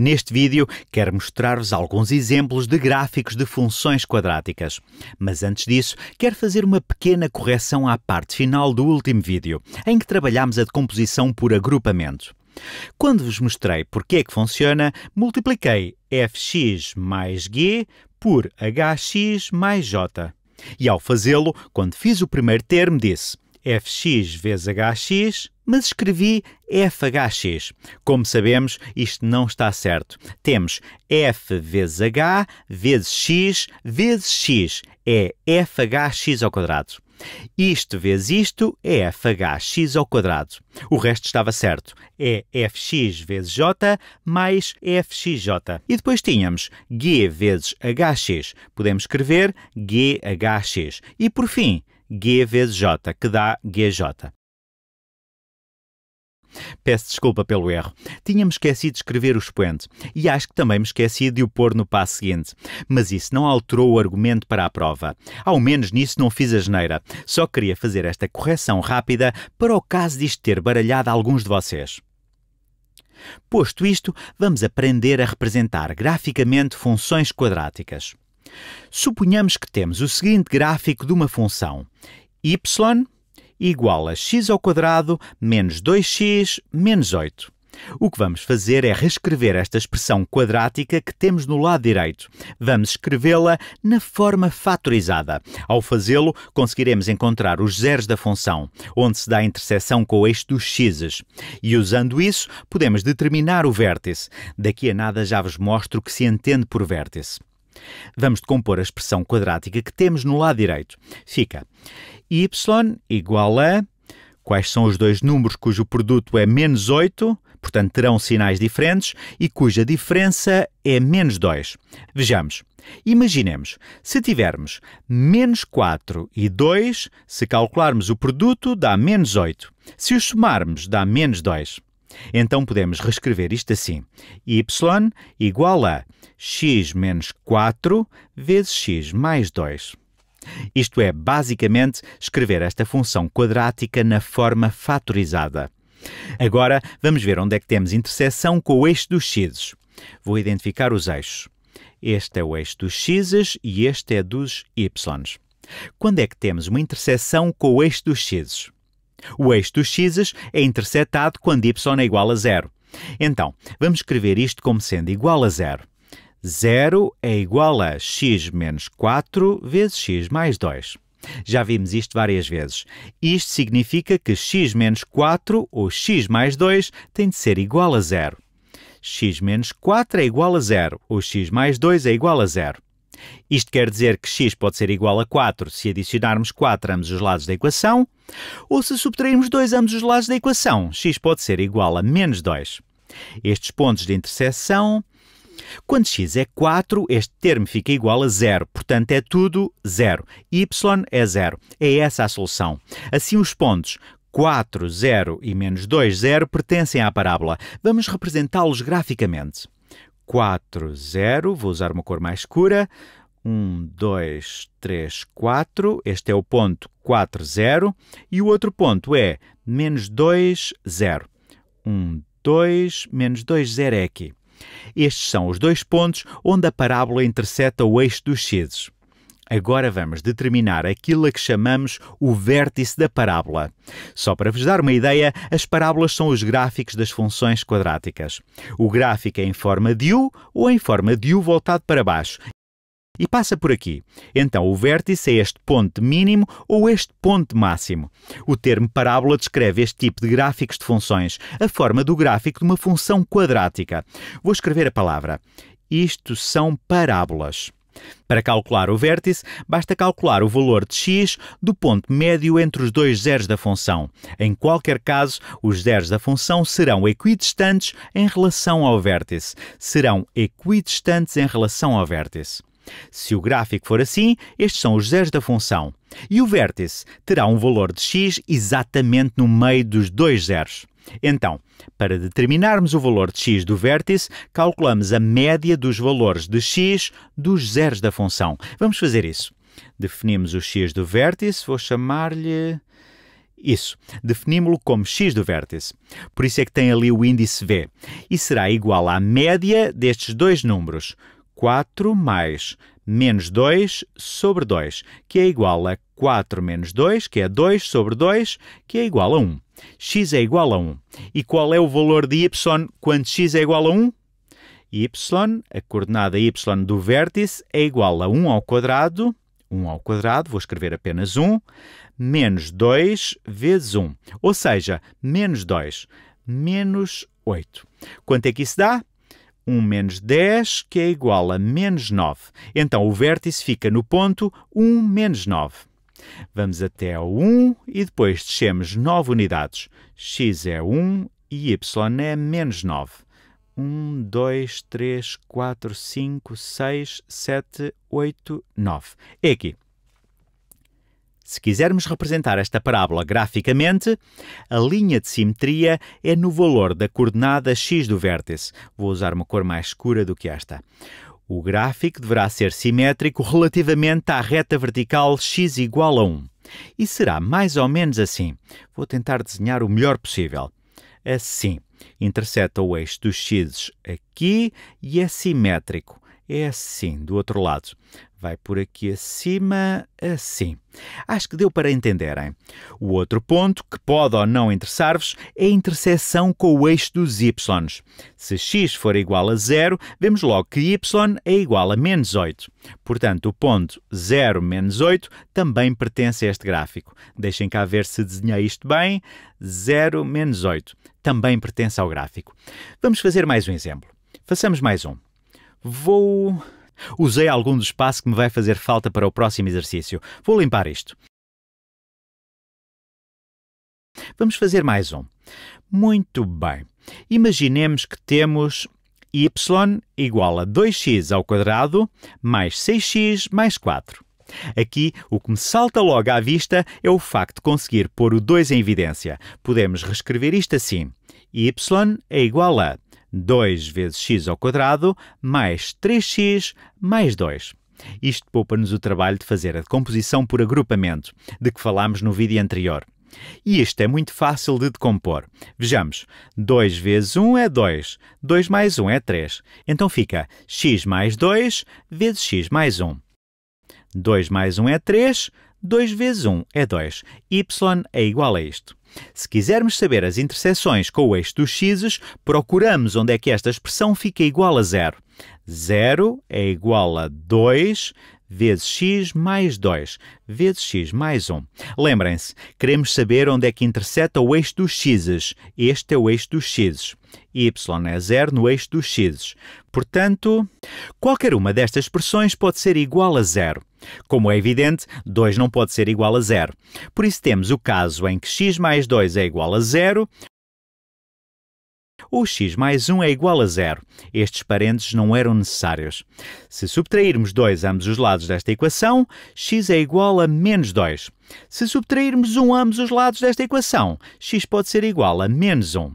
Neste vídeo, quero mostrar-vos alguns exemplos de gráficos de funções quadráticas. Mas antes disso, quero fazer uma pequena correção à parte final do último vídeo, em que trabalhámos a decomposição por agrupamento. Quando vos mostrei porque é que funciona, multipliquei fx mais g por hx mais j. E ao fazê-lo, quando fiz o primeiro termo, disse fx vezes hx mas escrevi FHX. Como sabemos, isto não está certo. Temos F vezes H vezes X vezes X. É FHX ao quadrado. Isto vezes isto é fhx ao quadrado. O resto estava certo. É fx vezes j mais fxj. E depois tínhamos g vezes hx. Podemos escrever ghx E por fim, g vezes j, que dá gj. Peço desculpa pelo erro. Tinha-me esquecido de escrever o expoente e acho que também me esqueci de o pôr no passo seguinte. Mas isso não alterou o argumento para a prova. Ao menos nisso não fiz a geneira. Só queria fazer esta correção rápida para o caso de isto ter baralhado alguns de vocês. Posto isto, vamos aprender a representar graficamente funções quadráticas. Suponhamos que temos o seguinte gráfico de uma função y igual a x ao quadrado menos 2x menos 8. O que vamos fazer é reescrever esta expressão quadrática que temos no lado direito. Vamos escrevê-la na forma fatorizada. Ao fazê-lo, conseguiremos encontrar os zeros da função, onde se dá a interseção com o eixo dos x's. E usando isso, podemos determinar o vértice. Daqui a nada já vos mostro o que se entende por vértice. Vamos decompor a expressão quadrática que temos no lado direito. Fica y igual a. Quais são os dois números cujo produto é menos 8, portanto terão sinais diferentes, e cuja diferença é menos 2? Vejamos. Imaginemos, se tivermos menos 4 e 2, se calcularmos o produto, dá menos 8. Se os somarmos, dá menos 2. Então podemos reescrever isto assim: y igual a x menos 4 vezes x mais 2. Isto é, basicamente, escrever esta função quadrática na forma fatorizada. Agora, vamos ver onde é que temos interseção com o eixo dos x. Vou identificar os eixos. Este é o eixo dos x e este é dos y. Quando é que temos uma interseção com o eixo dos x? O eixo dos x é interceptado quando y é igual a zero. Então, vamos escrever isto como sendo igual a zero. 0 é igual a x menos 4 vezes x mais 2. Já vimos isto várias vezes. Isto significa que x menos 4 ou x mais 2 tem de ser igual a zero. x menos 4 é igual a zero ou x mais 2 é igual a zero. Isto quer dizer que x pode ser igual a 4 se adicionarmos 4 a ambos os lados da equação, ou se subtrairmos 2 a ambos os lados da equação, x pode ser igual a menos 2. Estes pontos de interseção quando x é 4, este termo fica igual a zero, portanto é tudo zero. y é zero. É essa a solução. Assim os pontos 4, 0 e menos 2, 0 pertencem à parábola. Vamos representá-los graficamente. 4, 0, vou usar uma cor mais escura. 1, 2, 3, 4. Este é o ponto 4, 0. E o outro ponto é menos 2, 0. 1, 2, menos 2, 0 é aqui. Estes são os dois pontos onde a parábola intercepta o eixo dos cedos. Agora vamos determinar aquilo a que chamamos o vértice da parábola. Só para vos dar uma ideia, as parábolas são os gráficos das funções quadráticas. O gráfico é em forma de U ou em forma de U voltado para baixo e passa por aqui. Então o vértice é este ponto mínimo ou este ponto máximo. O termo parábola descreve este tipo de gráficos de funções, a forma do gráfico de uma função quadrática. Vou escrever a palavra. Isto são parábolas. Para calcular o vértice, basta calcular o valor de x do ponto médio entre os dois zeros da função. Em qualquer caso, os zeros da função serão equidistantes em relação ao vértice. Serão equidistantes em relação ao vértice. Se o gráfico for assim, estes são os zeros da função. E o vértice terá um valor de x exatamente no meio dos dois zeros. Então, para determinarmos o valor de x do vértice, calculamos a média dos valores de x dos zeros da função. Vamos fazer isso. Definimos o x do vértice, vou chamar-lhe. Isso, definimos-lo como x do vértice. Por isso é que tem ali o índice v. E será igual à média destes dois números, 4 mais menos 2 sobre 2, que é igual a 4 menos 2, que é 2 sobre 2, que é igual a 1. x é igual a 1. E qual é o valor de y quando x é igual a 1? y, a coordenada y do vértice, é igual a 1 ao quadrado, 1 ao quadrado, vou escrever apenas 1, menos 2 vezes 1, ou seja, menos 2, menos 8. Quanto é que isso dá? 1 menos 10, que é igual a menos 9. Então o vértice fica no ponto 1 menos 9. Vamos até ao 1 e depois descemos 9 unidades. x é 1 e y é menos 9. 1, 2, 3, 4, 5, 6, 7, 8, 9. É aqui. Se quisermos representar esta parábola graficamente, a linha de simetria é no valor da coordenada x do vértice. Vou usar uma cor mais escura do que esta. O gráfico deverá ser simétrico relativamente à reta vertical x igual a 1. E será mais ou menos assim. Vou tentar desenhar o melhor possível. Assim, interseta o eixo dos x aqui e é simétrico. É assim, do outro lado vai por aqui acima, assim. Acho que deu para entenderem. O outro ponto, que pode ou não interessar-vos, é a interseção com o eixo dos y. Se x for igual a zero, vemos logo que y é igual a menos 8. Portanto, o ponto 0 menos 8 também pertence a este gráfico. Deixem cá ver se desenhei isto bem. 0 menos 8 também pertence ao gráfico. Vamos fazer mais um exemplo. Façamos mais um. Vou Usei algum do espaço que me vai fazer falta para o próximo exercício. Vou limpar isto. Vamos fazer mais um. Muito bem. Imaginemos que temos y igual a 2x ao quadrado mais 6x mais 4. Aqui, o que me salta logo à vista é o facto de conseguir pôr o 2 em evidência. Podemos reescrever isto assim. y é igual a 2 vezes x ao quadrado mais 3x mais 2. Isto poupa-nos o trabalho de fazer a decomposição por agrupamento, de que falámos no vídeo anterior. E isto é muito fácil de decompor. Vejamos, 2 vezes 1 é 2, 2 mais 1 é 3. Então fica x mais 2 vezes x mais 1. 2 mais 1 é 3, 2 vezes 1 é 2. y é igual a isto. Se quisermos saber as interseções com o eixo dos x's, procuramos onde é que esta expressão fica igual a zero. 0 é igual a 2, vezes x mais 2 vezes x mais 1. Lembrem-se, queremos saber onde é que interseta o eixo dos x's. Este é o eixo dos x's. y é zero no eixo dos x's. Portanto, qualquer uma destas expressões pode ser igual a zero. Como é evidente, 2 não pode ser igual a zero. Por isso temos o caso em que x mais 2 é igual a zero, o x mais 1 é igual a zero. Estes parênteses não eram necessários. Se subtrairmos 2 ambos os lados desta equação, x é igual a menos 2. Se subtrairmos 1 ambos os lados desta equação, x pode ser igual a menos 1.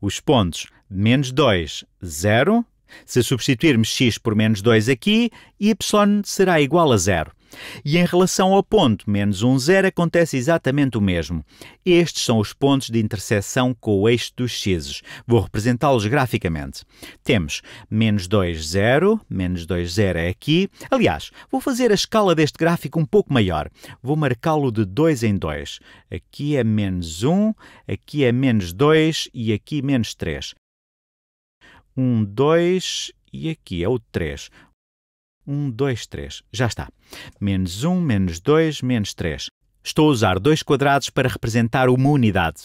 Os pontos menos 2, 0. Se substituirmos x por menos 2 aqui, y será igual a zero. E em relação ao ponto menos um zero acontece exatamente o mesmo. Estes são os pontos de interseção com o eixo dos x's. Vou representá-los graficamente. Temos menos 2, 0, menos 2, 0 é aqui. Aliás, vou fazer a escala deste gráfico um pouco maior. Vou marcá-lo de 2 em 2. Aqui é menos 1, aqui é menos 2 e aqui menos 3. 1, 2 e aqui é o 3. 1, 2, 3. Já está. Menos 1, menos 2, menos 3. Estou a usar dois quadrados para representar uma unidade.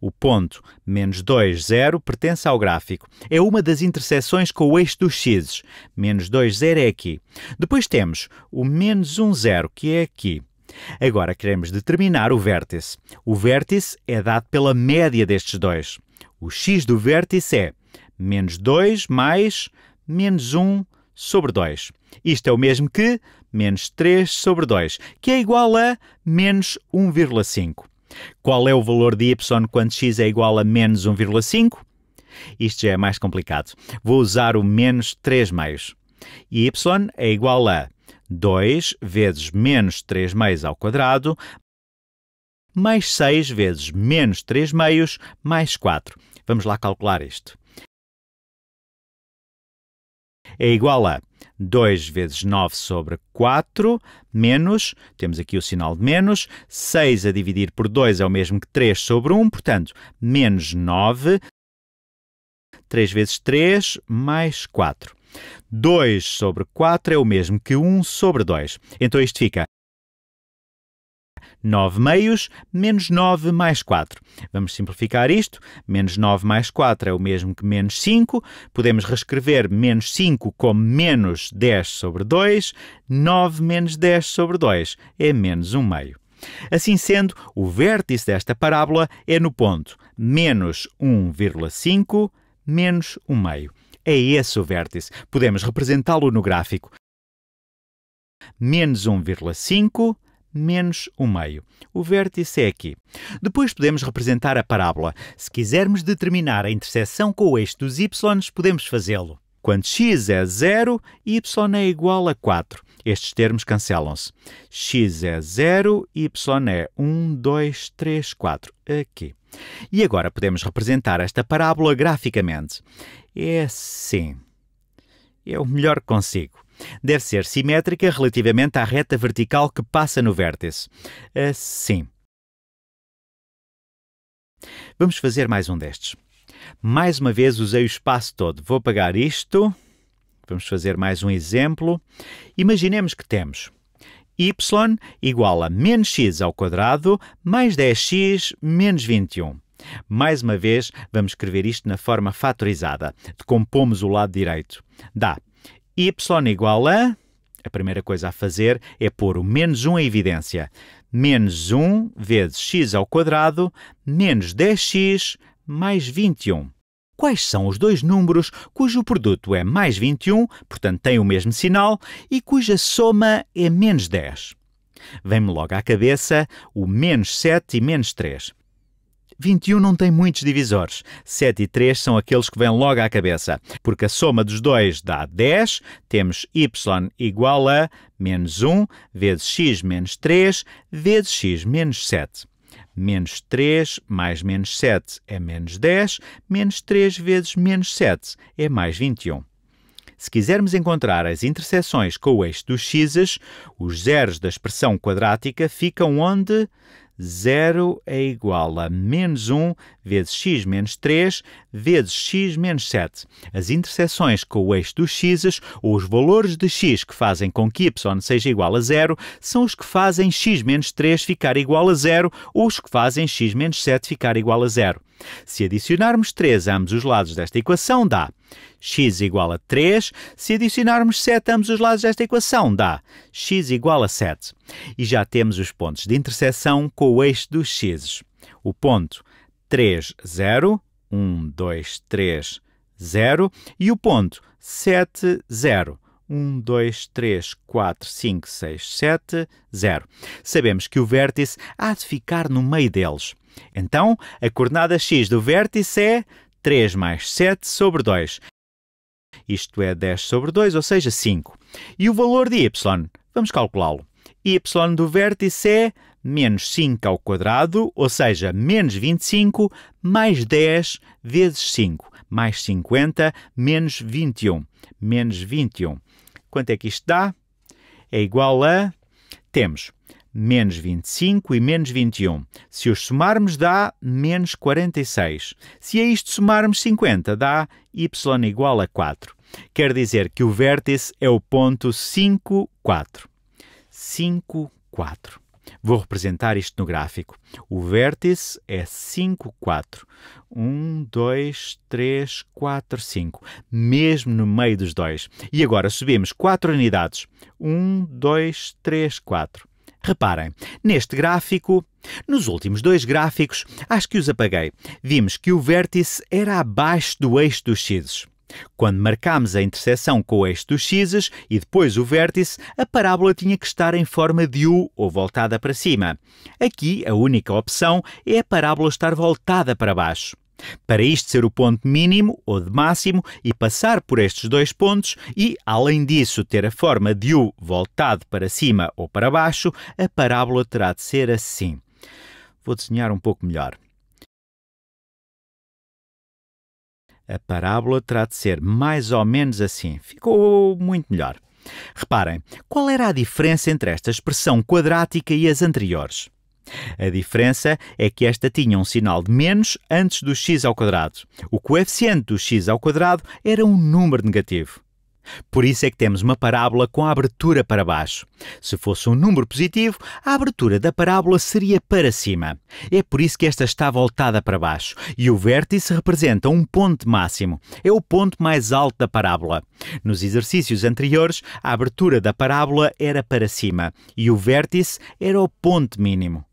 O ponto menos 2, 0 pertence ao gráfico. É uma das interseções com o eixo dos x. Menos 2, 0 é aqui. Depois temos o menos 1, 0, que é aqui. Agora queremos determinar o vértice. O vértice é dado pela média destes dois. O x do vértice é menos 2 mais menos 1 sobre 2. Isto é o mesmo que menos 3 sobre 2, que é igual a menos 1,5. Qual é o valor de y quando x é igual a menos 1,5? Isto já é mais complicado. Vou usar o menos 3 meios. y é igual a 2 vezes menos 3 meios ao quadrado, mais 6 vezes menos 3 meios, mais 4. Vamos lá calcular isto. É igual a 2 vezes 9 sobre 4, menos, temos aqui o sinal de menos, 6 a dividir por 2 é o mesmo que 3 sobre 1, portanto, menos 9, 3 vezes 3, mais 4. 2 sobre 4 é o mesmo que 1 sobre 2. Então isto fica 9 meios menos 9 mais 4. Vamos simplificar isto. Menos 9 mais 4 é o mesmo que menos 5. Podemos reescrever menos 5 como menos 10 sobre 2. 9 menos 10 sobre 2 é menos 1 meio. Assim sendo, o vértice desta parábola é no ponto menos 1,5 menos 1 meio. É esse o vértice. Podemos representá-lo no gráfico. Menos 1,5 menos o meio. O vértice é aqui. Depois podemos representar a parábola. Se quisermos determinar a interseção com o eixo dos y, podemos fazê-lo. Quando x é 0, y é igual a 4. Estes termos cancelam-se. x é 0, y é 1, 2, 3, 4. Aqui. E agora podemos representar esta parábola graficamente. É assim. É o melhor que consigo. Deve ser simétrica relativamente à reta vertical que passa no vértice. Assim. Vamos fazer mais um destes. Mais uma vez usei o espaço todo. Vou apagar isto. Vamos fazer mais um exemplo. Imaginemos que temos y igual a menos x ao quadrado mais 10x menos 21. Mais uma vez, vamos escrever isto na forma fatorizada. Decompomos o lado direito. Dá y igual a. A primeira coisa a fazer é pôr o menos 1 em evidência. Menos 1 vezes x ao quadrado menos 10x mais 21. Quais são os dois números cujo produto é mais 21, portanto tem o mesmo sinal, e cuja soma é menos 10? Vem-me logo à cabeça o menos 7 e menos 3. 21 não tem muitos divisores. 7 e 3 são aqueles que vêm logo à cabeça, porque a soma dos dois dá 10. Temos y igual a menos 1 vezes x menos 3 vezes x menos 7. Menos 3 mais menos 7 é menos 10, menos 3 vezes menos 7 é mais 21. Se quisermos encontrar as interseções com o eixo dos x's, os zeros da expressão quadrática ficam onde? 0 é igual a menos 1 vezes x menos 3 vezes x menos 7. As interseções com o eixo dos x's ou os valores de x que fazem com que y seja igual a zero são os que fazem x menos 3 ficar igual a zero ou os que fazem x menos 7 ficar igual a zero. Se adicionarmos 3 a ambos os lados desta equação, dá x igual a 3. Se adicionarmos 7 a ambos os lados desta equação, dá x igual a 7. E já temos os pontos de interseção com o eixo dos x's. O ponto 3, 0, 1, 2, 3, 0 e o ponto 7, 0. 1, 2, 3, 4, 5, 6, 7, 0. Sabemos que o vértice há de ficar no meio deles. Então, a coordenada x do vértice é 3 mais 7 sobre 2. Isto é 10 sobre 2, ou seja, 5. E o valor de y? Vamos calculá-lo. y do vértice é menos 5 ao quadrado, ou seja, menos 25, mais 10 vezes 5, mais 50, menos 21, menos 21. Quanto é que isto dá? É igual a... Temos menos 25 e menos 21. Se os somarmos, dá menos 46. Se a isto somarmos 50, dá y igual a 4. Quer dizer que o vértice é o ponto 5, 4. 5, 4. Vou representar isto no gráfico. O vértice é 5, 4. 1, 2, 3, 4, 5. Mesmo no meio dos dois. E agora subimos 4 unidades. 1, 2, 3, 4. Reparem, neste gráfico, nos últimos dois gráficos, acho que os apaguei, vimos que o vértice era abaixo do eixo dos x. Quando marcámos a interseção com o eixo dos x's e depois o vértice, a parábola tinha que estar em forma de U ou voltada para cima. Aqui, a única opção é a parábola estar voltada para baixo. Para isto ser o ponto mínimo ou de máximo e passar por estes dois pontos e, além disso, ter a forma de U voltado para cima ou para baixo, a parábola terá de ser assim. Vou desenhar um pouco melhor. A parábola terá de ser mais ou menos assim. Ficou muito melhor. Reparem, qual era a diferença entre esta expressão quadrática e as anteriores? A diferença é que esta tinha um sinal de menos antes do x ao quadrado. O coeficiente do x ao quadrado era um número negativo. Por isso é que temos uma parábola com a abertura para baixo. Se fosse um número positivo, a abertura da parábola seria para cima. É por isso que esta está voltada para baixo e o vértice representa um ponto máximo. É o ponto mais alto da parábola. Nos exercícios anteriores, a abertura da parábola era para cima e o vértice era o ponto mínimo.